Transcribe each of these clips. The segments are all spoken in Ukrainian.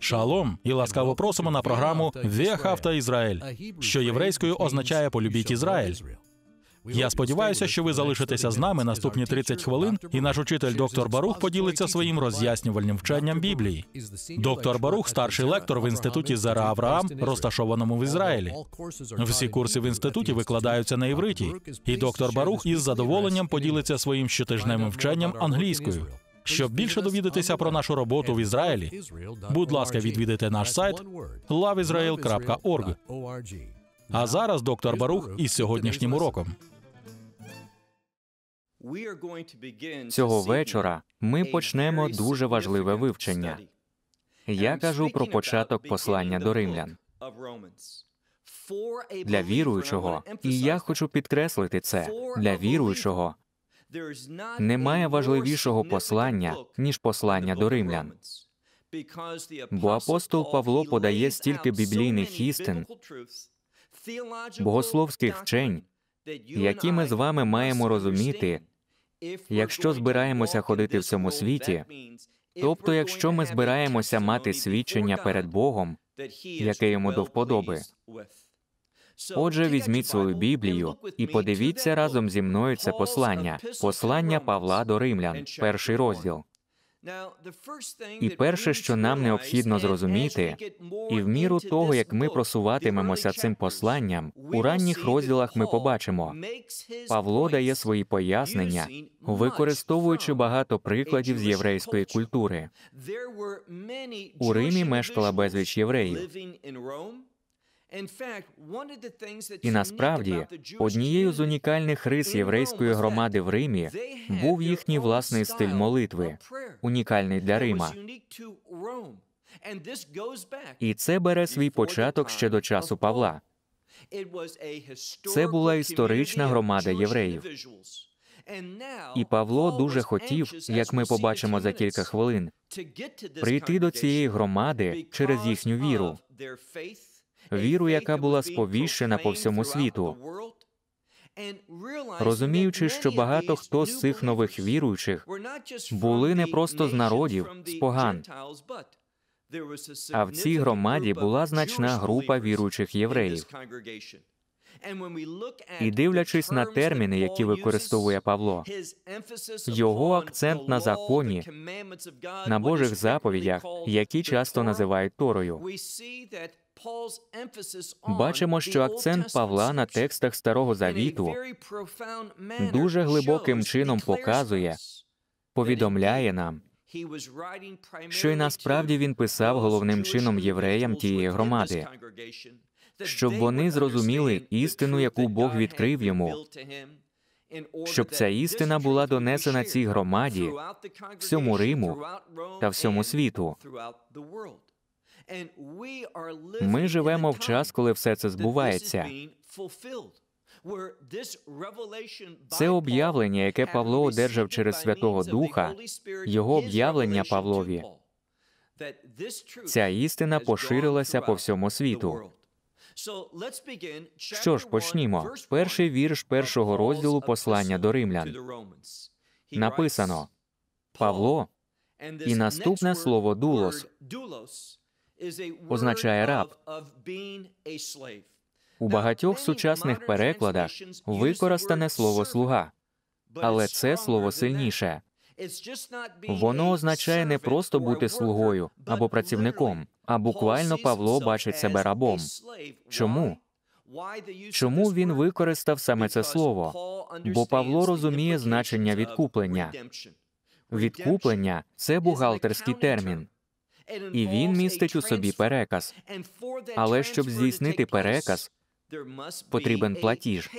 Шалом і ласкаво просимо на програму Віахавта Ізраїль, що єврейською означає полюбіть Ізраїль. Я сподіваюся, що ви залишитеся з нами наступні 30 хвилин, і наш учитель доктор Барух поділиться своїм роз'яснювальним вченням Біблії. Доктор Барух, старший лектор в інституті Зара Авраам, розташованому в Ізраїлі. Всі курси в інституті викладаються на івриті, і доктор Барух із задоволенням поділиться своїм щотижневим вченням англійською. Щоб більше довідатися про нашу роботу в Ізраїлі, будь ласка, відвідайте наш сайт loveisrael.org. А зараз доктор Барух із сьогоднішнім уроком. Цього вечора ми почнемо дуже важливе вивчення. Я кажу про початок послання до римлян для віруючого, і я хочу підкреслити це для віруючого немає важливішого послання, ніж послання до римлян. Бо апостол Павло подає стільки біблійних істин, богословських вчень, які ми з вами маємо розуміти, якщо збираємося ходити в цьому світі, тобто, якщо ми збираємося мати свідчення перед Богом, яке йому до вподоби. Отже, візьміть свою Біблію і подивіться разом зі мною це послання, послання Павла до Римлян, перший розділ. І перше, що нам необхідно зрозуміти, і в міру того, як ми просуватимемося цим посланням, у ранніх розділах ми побачимо, Павло дає свої пояснення, використовуючи багато прикладів з єврейської культури. У Римі мешкала безліч євреїв. І насправді однією з унікальних рис єврейської громади в Римі був їхній власний стиль молитви, унікальний для Рима. І це бере свій початок ще до часу Павла. Це була історична громада євреїв. І Павло дуже хотів, як ми побачимо за кілька хвилин, прийти до цієї громади через їхню віру віру, яка була сповіщена по всьому світу. Розуміючи, що багато хто з цих нових віруючих були не просто з народів, з поган, а в цій громаді була значна група віруючих євреїв. І дивлячись на терміни, які використовує Павло, його акцент на законі, на Божих заповідях, які часто називають Торою, Бачимо, що акцент Павла на текстах Старого Завіту дуже глибоким чином показує, повідомляє нам, що й насправді він писав головним чином євреям тієї громади, щоб вони зрозуміли істину, яку Бог відкрив йому, щоб ця істина була донесена цій громаді, всьому Риму та всьому світу. Ми живемо в час, коли все це збувається. Це об'явлення, яке Павло одержав через Святого Духа, його об'явлення Павлові. Ця істина поширилася по всьому світу. Що ж, почнімо. Перший вірш першого розділу послання до римлян. Написано Павло, і наступне слово дулос означає раб. У багатьох сучасних перекладах використане слово слуга, але це слово сильніше. Воно означає не просто бути слугою або працівником, а буквально Павло бачить себе рабом. Чому? Чому він використав саме це слово? Бо Павло розуміє значення відкуплення. Відкуплення це бухгалтерський термін і він містить у собі переказ. Але щоб здійснити переказ, потрібен платіж.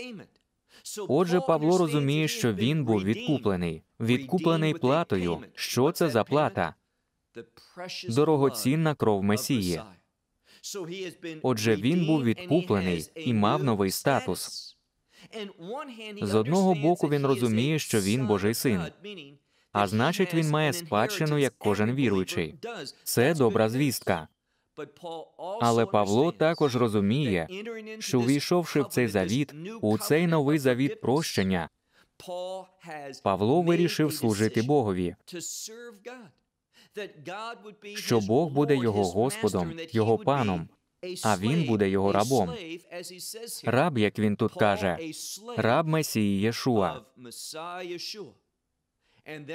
Отже, Павло розуміє, що він був відкуплений, відкуплений платою. Що це за плата? Дорогоцінна кров Месії. Отже, він був відкуплений і мав новий статус. З одного боку він розуміє, що він Божий син, а значить, він має спадщину як кожен віруючий. Це добра звістка. Але Павло також розуміє, що увійшовши в цей завіт, у цей новий завіт прощення, Павло вирішив служити Богові. що Бог буде його Господом, його паном, а він буде його рабом. Раб, як він тут каже, раб Месії Єшуа.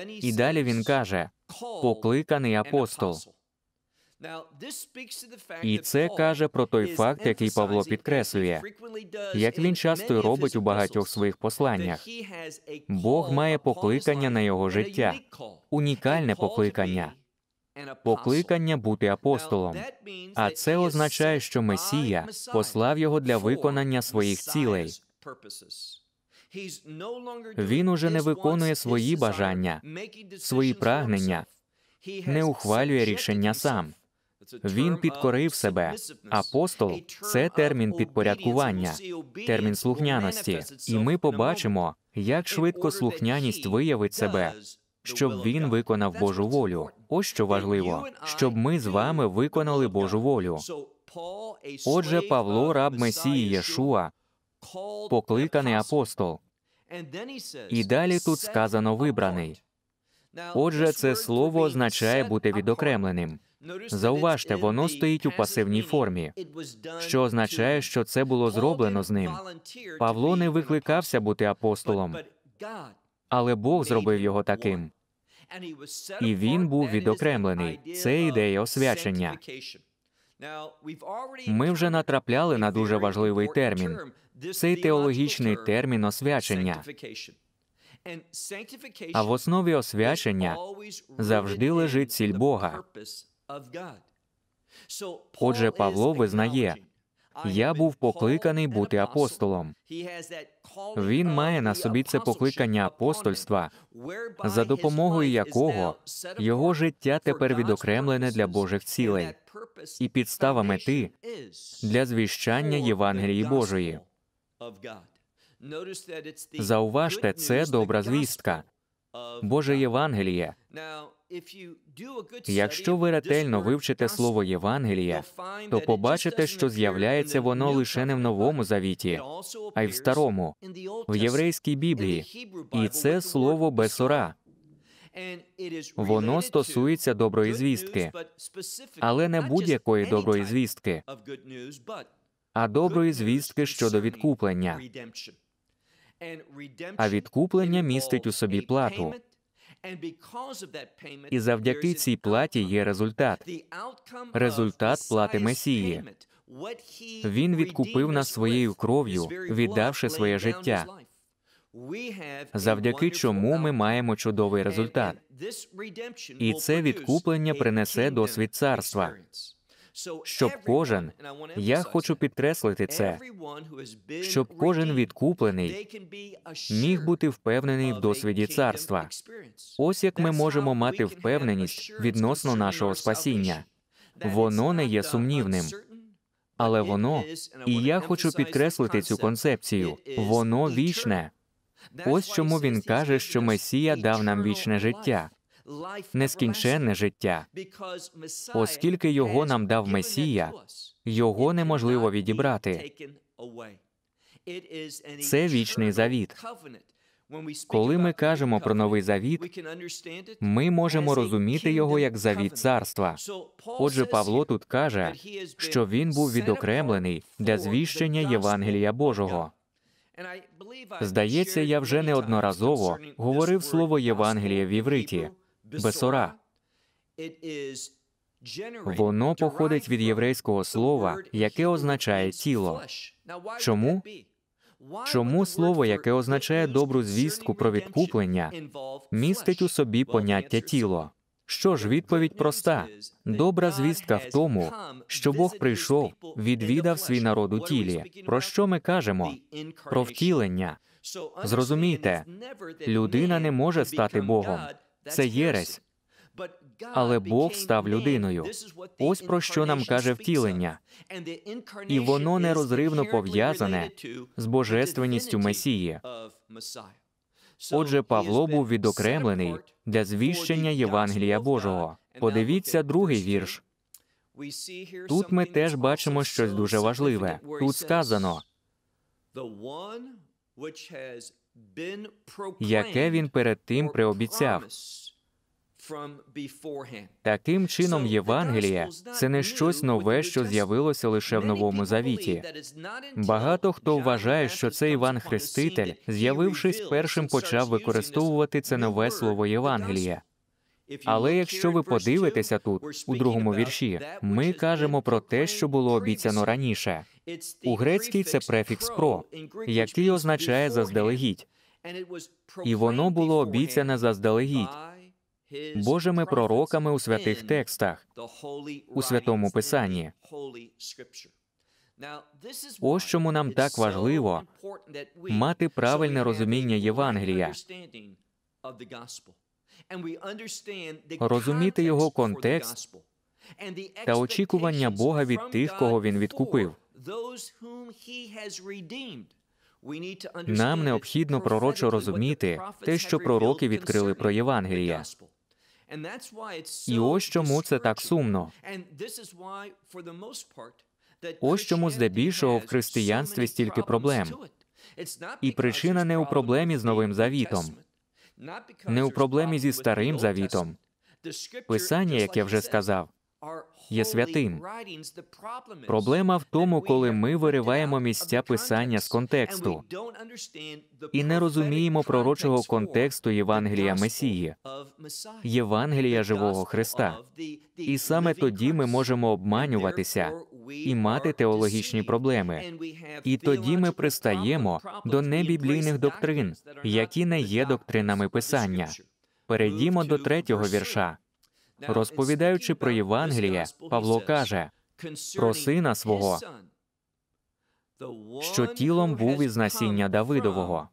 І далі він каже: покликаний апостол. І це каже про той факт, який Павло підкреслює, як він часто й робить у багатьох своїх посланнях. Бог має покликання на його життя, унікальне покликання, покликання бути апостолом. А це означає, що Месія послав його для виконання своїх цілей. Він уже не виконує свої бажання, свої прагнення, не ухвалює рішення сам. Він підкорив себе. Апостол це термін підпорядкування, термін слухняності. І ми побачимо, як швидко слухняність виявить себе, щоб він виконав Божу волю. Ось що важливо, щоб ми з вами виконали Божу волю. Отже, Павло, раб Месії Єшуа, покликаний апостол. І далі тут сказано вибраний. Отже, це слово означає бути відокремленим. Зауважте, воно стоїть у пасивній формі, що означає, що це було зроблено з ним. Павло не викликався бути апостолом, але Бог зробив його таким. І він був відокремлений. Це ідея освячення. Ми вже натрапляли на дуже важливий термін цей теологічний термін освячення. А в основі освячення завжди лежить ціль Бога. Отже, Павло визнає, я був покликаний бути апостолом. Він має на собі це покликання апостольства, за допомогою якого його життя тепер відокремлене для Божих цілей і підстава мети для звіщання Євангелії Божої. Зауважте, це добра звістка. Боже Євангеліє. Якщо ви ретельно вивчите слово Євангеліє, то побачите, що з'являється воно лише не в новому завіті, а й в старому, в єврейській Біблії. І це слово бесора. Воно стосується доброї звістки, але не будь-якої доброї звістки а доброї звістки щодо відкуплення. А відкуплення містить у собі плату. І завдяки цій платі є результат. Результат плати Месії. Він відкупив нас своєю кров'ю, віддавши своє життя. Завдяки чому ми маємо чудовий результат. І це відкуплення принесе досвід царства щоб кожен, я хочу підкреслити це, щоб кожен відкуплений міг бути впевнений в досвіді царства. Ось як ми можемо мати впевненість відносно нашого спасіння. Воно не є сумнівним. Але воно, і я хочу підкреслити цю концепцію, воно вічне. Ось чому він каже, що Месія дав нам вічне життя нескінченне життя, оскільки його нам дав Месія, його неможливо відібрати. Це вічний завіт. Коли ми кажемо про новий завіт, ми можемо розуміти його як завіт царства. Отже, Павло тут каже, що він був відокремлений для звіщення Євангелія Божого. Здається, я вже неодноразово говорив слово Євангеліє в Євриті бесора. Воно походить від єврейського слова, яке означає тіло. Чому? Чому слово, яке означає добру звістку про відкуплення, містить у собі поняття тіло? Що ж, відповідь проста: добра звістка в тому, що Бог прийшов, відвідав свій народ у тілі. Про що ми кажемо? Про втілення. Зрозумійте, людина не може стати Богом це єресь. Але Бог став людиною. Ось про що нам каже втілення, і воно нерозривно пов'язане з божественністю Месії. Отже, Павло був відокремлений для звіщення Євангелія Божого. Подивіться другий вірш. Тут ми теж бачимо щось дуже важливе. Тут сказано яке він перед тим приобіцяв. Таким чином, Євангелія це не щось нове, що з'явилося лише в новому завіті. Багато хто вважає, що цей Іван Хреститель, з'явившись першим, почав використовувати це нове слово Євангелія. Але якщо ви подивитеся тут, у другому вірші, ми кажемо про те, що було обіцяно раніше. У грецькій це префікс про, який означає заздалегідь, і воно було обіцяне заздалегідь Божими пророками у святих текстах, у святому писанні. Ось чому нам так важливо мати правильне розуміння Євангелія розуміти його контекст та очікування Бога від тих, кого він відкупив. Нам необхідно пророчо розуміти те, що пророки відкрили про Євангелія. І ось чому це так сумно. Ось чому здебільшого в християнстві стільки проблем. І причина не у проблемі з новим завітом не у проблемі зі старим завітом. Писання, як я вже сказав, є святим. Проблема в тому, коли ми вириваємо місця писання з контексту і не розуміємо пророчого контексту Євангелія Месії, Євангелія живого Христа. І саме тоді ми можемо обманюватися і мати теологічні проблеми. І тоді ми пристаємо до небіблійних доктрин, які не є доктринами писання. Перейдімо до третього вірша. Розповідаючи про Євангеліє, Павло каже про сина свого, що тілом був із насіння Давидового.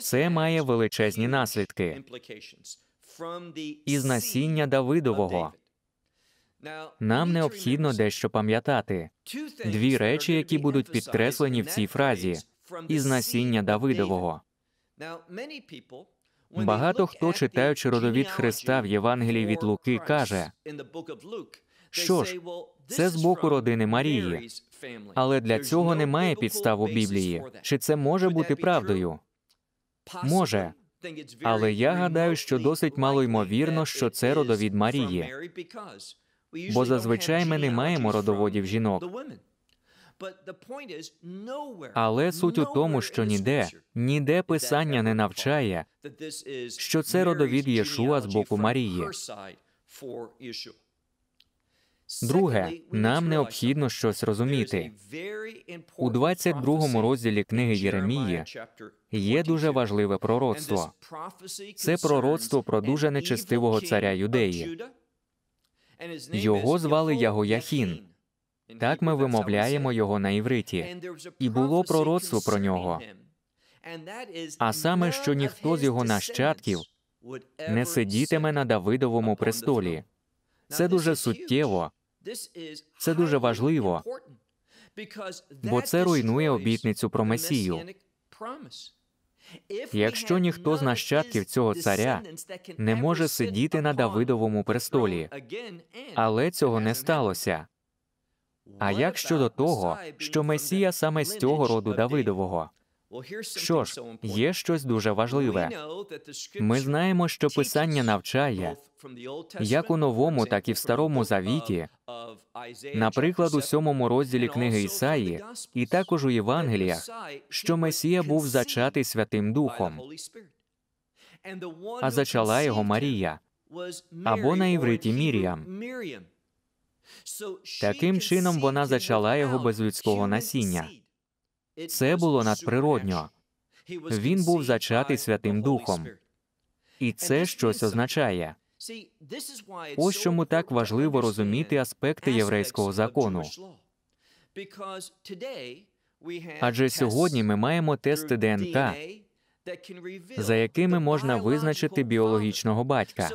Це має величезні наслідки із насіння Давидового. Нам необхідно дещо пам'ятати дві речі, які будуть підкреслені в цій фразі із насіння Давидового. Багато хто, читаючи родовід Христа в Євангелії від Луки, каже що ж, це з боку родини Марії, але для цього немає підстав у Біблії. Чи це може бути правдою? Може, але я гадаю, що досить мало ймовірно, що це родовід Марії, бо зазвичай ми не маємо родоводів жінок. Але суть у тому, що ніде ніде писання не навчає, що це родовід Єшуа з боку Марії. Друге, нам необхідно щось розуміти. У 22 розділі книги Єремії є дуже важливе пророцтво. Це пророцтво про дуже нечестивого царя Юдеї. Його звали Ягояхін. Так ми вимовляємо його на івриті. І було пророцтво про нього. А саме, що ніхто з його нащадків не сидітиме на Давидовому престолі. Це дуже суттєво, це дуже важливо, бо це руйнує обітницю про Месію. Якщо ніхто з нащадків цього царя не може сидіти на Давидовому престолі, але цього не сталося. А як щодо того, що Месія саме з цього роду Давидового? Що ж, є щось дуже важливе. Ми знаємо, що писання навчає як у новому, так і в старому завіті, наприклад, у сьомому розділі книги Ісаї, і також у Євангеліях, що Месія був зачатий Святим Духом, а зачала його Марія або на івриті Міріям. Таким чином вона зачала його без людського насіння. Це було надприродньо. Він був зачатий Святим Духом, і це щось означає. Ось чому так важливо розуміти аспекти єврейського закону. Адже сьогодні ми маємо тести ДНК, за якими можна визначити біологічного батька.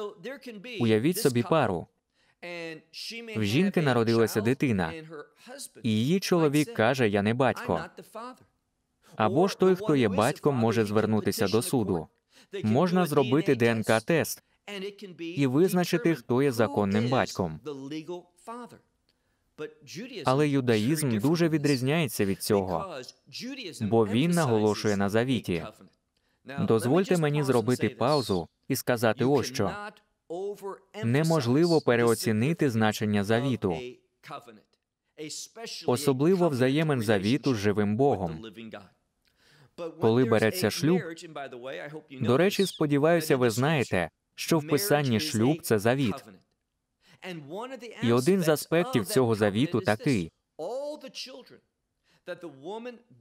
Уявіть собі пару. В жінки народилася дитина, і її чоловік каже: Я не батько. Або ж той, хто є батьком, може звернутися до суду. Можна зробити ДНК тест і визначити, хто є законним батьком. Але юдаїзм дуже відрізняється від цього, бо він наголошує на завіті. Дозвольте мені зробити паузу і сказати ось що неможливо переоцінити значення завіту, особливо взаємин завіту з живим Богом. Коли береться шлюб, до речі, сподіваюся, ви знаєте, що в писанні шлюб це завіт. І один з аспектів цього завіту такий: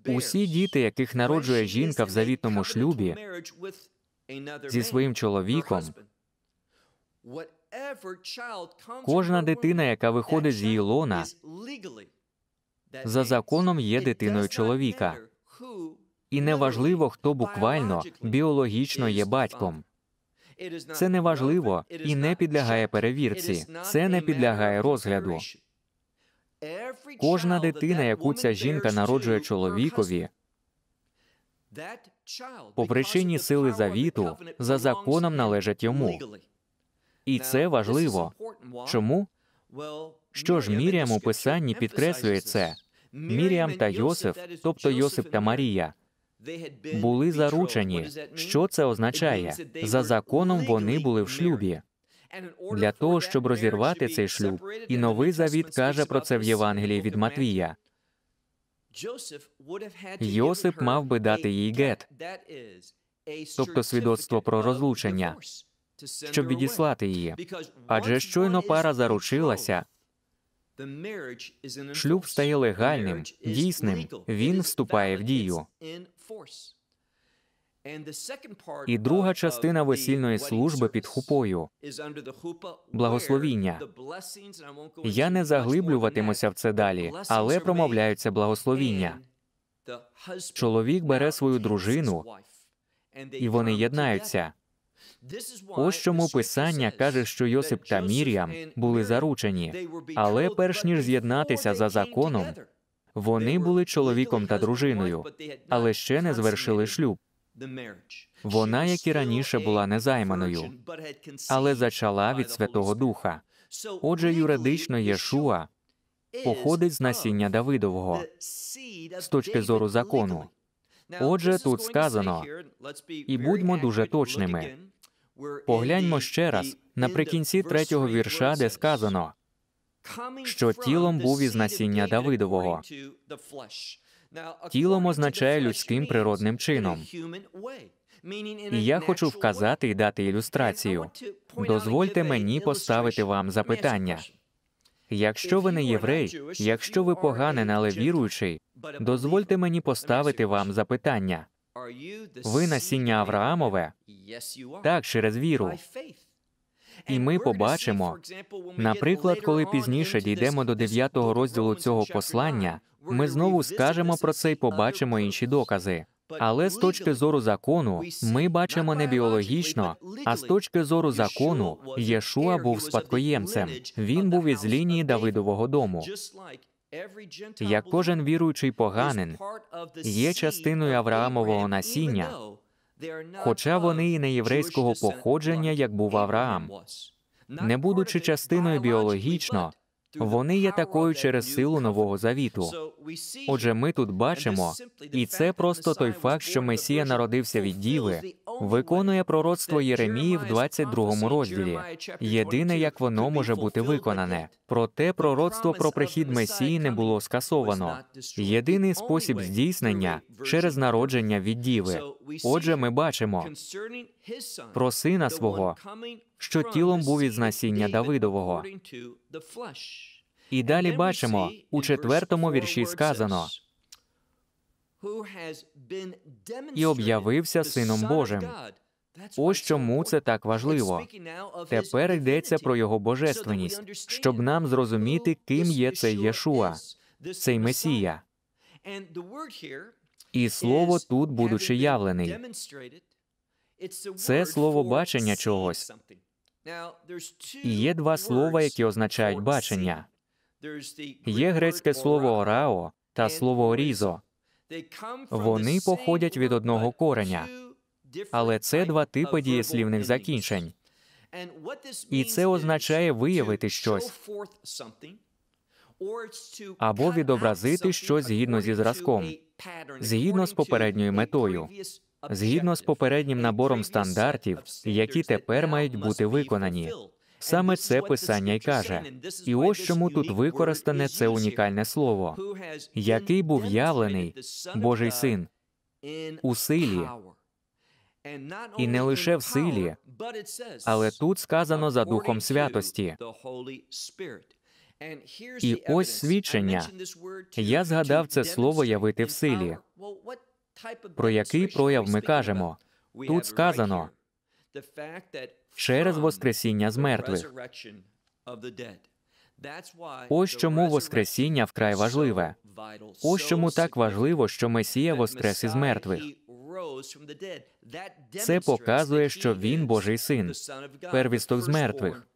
усі діти, яких народжує жінка в завітному шлюбі, зі своїм чоловіком, Кожна дитина, яка виходить з її лона, за законом є дитиною чоловіка. І неважливо, хто буквально біологічно є батьком. Це неважливо і не підлягає перевірці. Це не підлягає розгляду. Кожна дитина, яку ця жінка народжує чоловікові, по причині сили завіту за законом належить йому. І це важливо. Чому? Що ж Міріам у писанні підкреслює це? Міріам та Йосиф, тобто Йосиф та Марія, були заручені. Що це означає? За законом вони були в шлюбі. Для того, щоб розірвати цей шлюб, і новий завіт каже про це в Євангелії від Матвія. Йосип мав би дати їй гет, тобто свідоцтво про розлучення щоб відіслати її. Адже щойно пара заручилася, шлюб стає легальним, дійсним. Він вступає в дію. І друга частина весільної служби під хупою благословіння. Я не заглиблюватимуся в це далі, але промовляються благословіння. Чоловік бере свою дружину і вони єднаються. Ось чому писання каже, що Йосип та Мір'ям були заручені, але перш ніж з'єднатися за законом, вони були чоловіком та дружиною, але ще не звершили шлюб. Вона, як і раніше, була незайманою, але зачала від Святого Духа. Отже, юридично Єшуа походить з насіння Давидового з точки зору закону. Отже, тут сказано і будьмо дуже точними. Погляньмо ще раз наприкінці третього вірша, де сказано, що тілом був із насіння Давидового. Тілом означає людським природним чином. І я хочу вказати і дати ілюстрацію. Дозвольте мені поставити вам запитання. Якщо ви не єврей, якщо ви поганин, але віруючий, дозвольте мені поставити вам запитання. Ви насіння Авраамове так через віру. І ми побачимо, наприклад, коли пізніше дійдемо до 9 розділу цього послання, ми знову скажемо про це і побачимо інші докази. Але з точки зору закону, ми бачимо не біологічно, а з точки зору закону, Єшуа був спадкоємцем. Він був із лінії Давидового дому. Я кожен віруючий поганин є частиною Авраамового насіння, хоча вони і не єврейського походження, як був Авраам, не будучи частиною біологічно, вони є такою через силу нового завіту. Отже, ми тут бачимо, і це просто той факт, що Месія народився від Діви, виконує пророцтво Єремії в 22 розділі. Єдине, як воно може бути виконане. Проте пророцтво про прихід Месії не було скасовано. Єдиний спосіб здійснення через народження від Діви. Отже, ми бачимо про сина свого, що тілом був із насіння Давидового. І далі бачимо у четвертому вірші сказано і об'явився Сином Божим. Ось чому це так важливо. Тепер йдеться про його божественність, щоб нам зрозуміти, ким є цей Єшуа, цей Месія. І слово тут, будучи явлений, це слово бачення чогось. є два слова, які означають бачення. Є грецьке слово орао та слово різо. Вони походять від одного кореня, але це два типи дієслівних закінчень. І це означає виявити щось або відобразити щось згідно зі зразком, згідно з попередньою метою, згідно з попереднім набором стандартів, які тепер мають бути виконані. Саме це писання й каже. І ось чому тут використане це унікальне слово, який був явлений Божий син у силі і не лише в силі, але тут сказано за Духом Святості. І ось свідчення. Я згадав це слово явити в силі. Про який прояв ми кажемо? Тут сказано через Воскресіння з мертвих. Ось чому Воскресіння вкрай важливе. Ось чому так важливо, що Месія воскрес із мертвих. Це показує, що він Божий син, первісток з мертвих.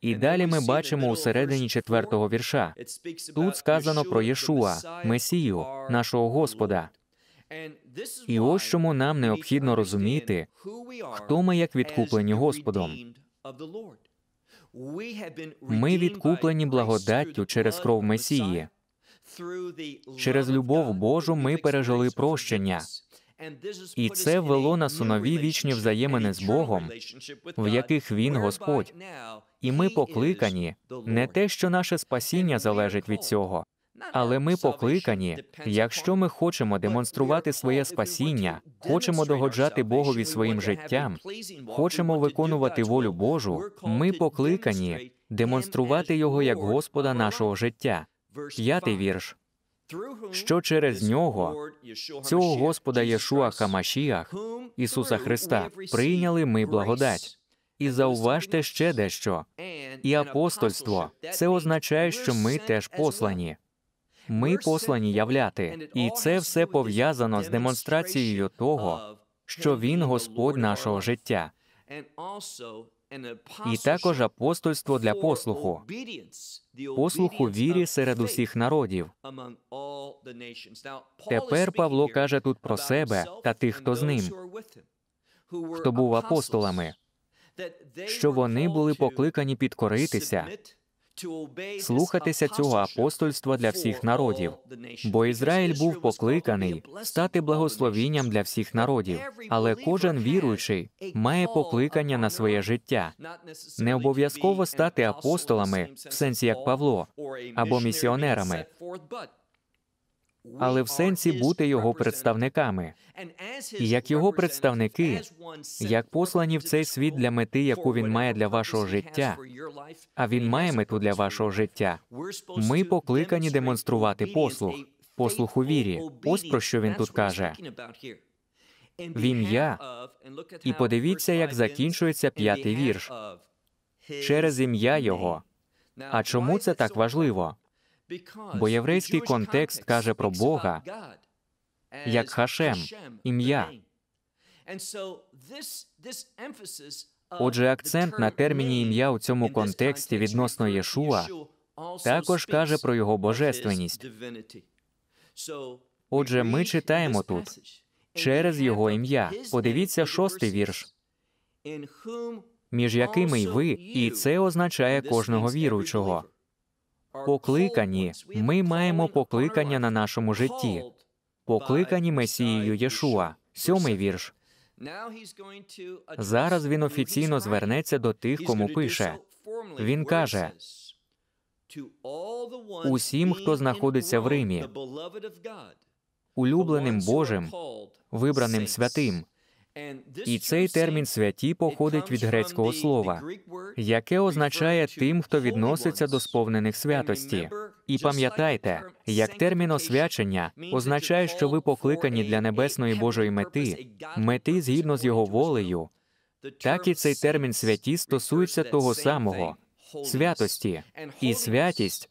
І далі ми бачимо у середині четвертого вірша. Тут сказано про Єшуа, Месію, нашого Господа. І ось чому нам необхідно розуміти, хто ми як відкуплені Господом. Ми відкуплені благодаттю через кров Месії. Через любов Божу ми пережили прощення. І це ввело нас у нові вічні взаємини з Богом, в яких Він Господь. І ми покликані не те, що наше спасіння залежить від цього. Але ми покликані, якщо ми хочемо демонструвати своє спасіння, хочемо догоджати Богові своїм життям, хочемо виконувати волю Божу. Ми покликані демонструвати його як Господа нашого життя. П'ятий вірш. Що через нього, цього Господа Єшуа Хамашіах, Ісуса Христа, прийняли ми благодать. І зауважте ще дещо. І апостольство це означає, що ми теж послані ми послані являти, і це все пов'язано з демонстрацією того, що він Господь нашого життя, і також апостольство для послуху, послуху вірі серед усіх народів. Тепер Павло каже тут про себе та тих, хто з ним, хто був апостолами, що вони були покликані підкоритися слухатися цього апостольства для всіх народів. Бо Ізраїль був покликаний стати благословінням для всіх народів, але кожен віруючий має покликання на своє життя. Не обов'язково стати апостолами, в сенсі як Павло, або місіонерами але в сенсі бути його представниками. І як його представники, як послані в цей світ для мети, яку він має для вашого життя, а він має мету для вашого життя. Ми покликані демонструвати послух, послух у вірі. Ось про що він тут каже. Він я і подивіться, як закінчується п'ятий вірш через ім'я його. А чому це так важливо? Бо єврейський контекст каже про Бога як Хашем, ім'я. Отже, акцент на терміні ім'я у цьому контексті відносно Єшуа також каже про його божественність. Отже, ми читаємо тут через його ім'я. Подивіться шостий вірш, між якими й ви, і це означає кожного віруючого покликані. Ми маємо покликання на нашому житті, покликані Месією Єшуа, сьомий вірш. Зараз він офіційно звернеться до тих, кому пише. Він каже усім, хто знаходиться в Римі, улюбленим Божим, вибраним святим. І цей термін святі походить від грецького слова, яке означає тим, хто відноситься до сповнених святості. І пам'ятайте, як термін освячення означає, що ви покликані для небесної Божої мети, мети згідно з його волею, так і цей термін святі стосується того самого святості. І святість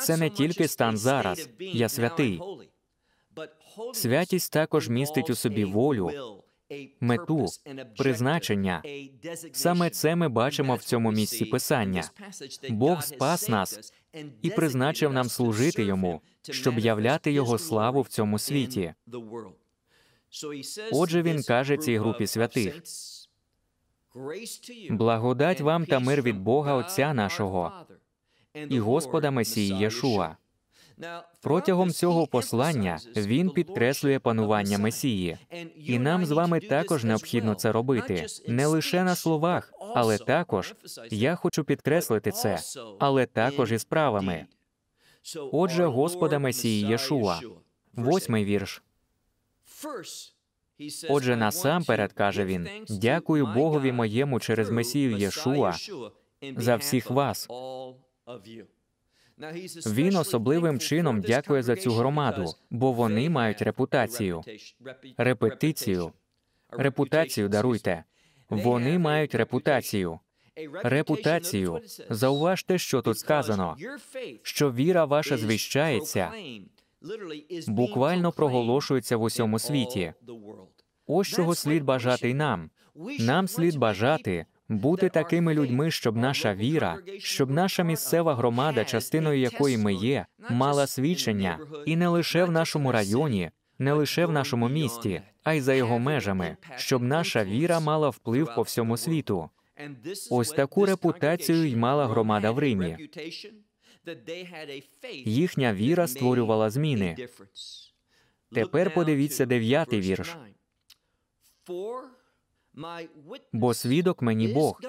це не тільки стан зараз, я святий. Святість також містить у собі волю, мету, призначення. Саме це ми бачимо в цьому місці писання. Бог спас нас і призначив нам служити йому, щоб являти його славу в цьому світі. Отже, він каже цій групі святих. Благодать вам та мир від Бога Отця нашого і Господа Месії Єшуа. Протягом цього послання він підкреслює панування Месії, і нам з вами також необхідно це робити не лише на словах, але також я хочу підкреслити це, але також і справами. Отже, Господа Месії Єшуа, восьмий вірш. Отже, насамперед каже він: дякую Богові моєму через Месію Єшуа за всіх вас. Він особливим чином дякує за цю громаду, бо вони мають репутацію. Репетицію. Репутацію даруйте. Вони мають репутацію. Репутацію. Зауважте, що тут сказано. Що віра ваша звіщається, буквально проголошується в усьому світі. Ось чого слід бажати й нам. Нам слід бажати бути такими людьми, щоб наша віра, щоб наша місцева громада, частиною якої ми є, мала свідчення, і не лише в нашому районі, не лише в нашому місті, а й за його межами, щоб наша віра мала вплив по всьому світу. Ось таку репутацію й мала громада в Римі. Їхня віра створювала зміни. Тепер подивіться дев'ятий вірш бо свідок мені Бог,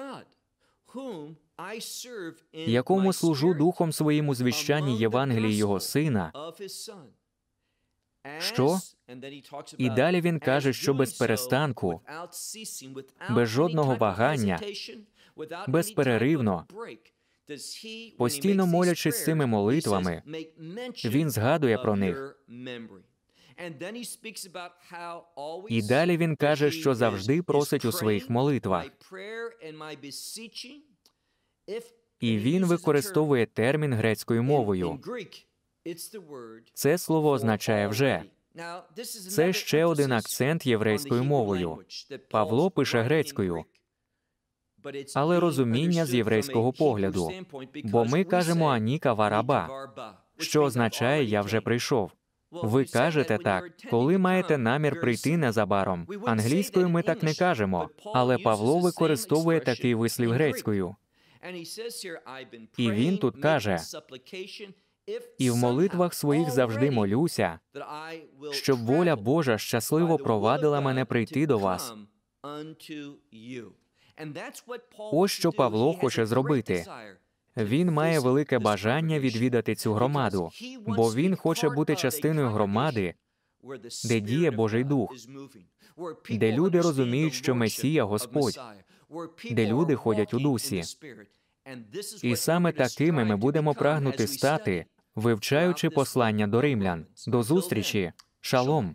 якому служу духом своїм у звіщанні Євангелії Його Сина. Що? І далі він каже, що без перестанку, без жодного вагання, безперервно, постійно молячись цими молитвами, він згадує про них. І далі він каже, що завжди просить у своїх молитвах. І він використовує термін грецькою мовою. Це слово означає вже. Це ще один акцент єврейською мовою. Павло пише грецькою, але розуміння з єврейського погляду. Бо ми кажемо Аніка Вараба, що означає я вже прийшов. Ви кажете так, коли маєте намір прийти незабаром. Англійською ми так не кажемо, але Павло використовує такий вислів грецькою. І він тут каже і в молитвах своїх завжди молюся, щоб воля Божа щасливо провадила мене прийти до вас. Ось що Павло хоче зробити. Він має велике бажання відвідати цю громаду, бо він хоче бути частиною громади, де діє Божий Дух, де люди розуміють, що Месія Господь, де люди ходять у дусі. І саме такими ми будемо прагнути стати, вивчаючи послання до римлян. До зустрічі, шалом.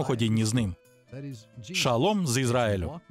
своєму ходінні з ним. Шалом з Ізраїлю.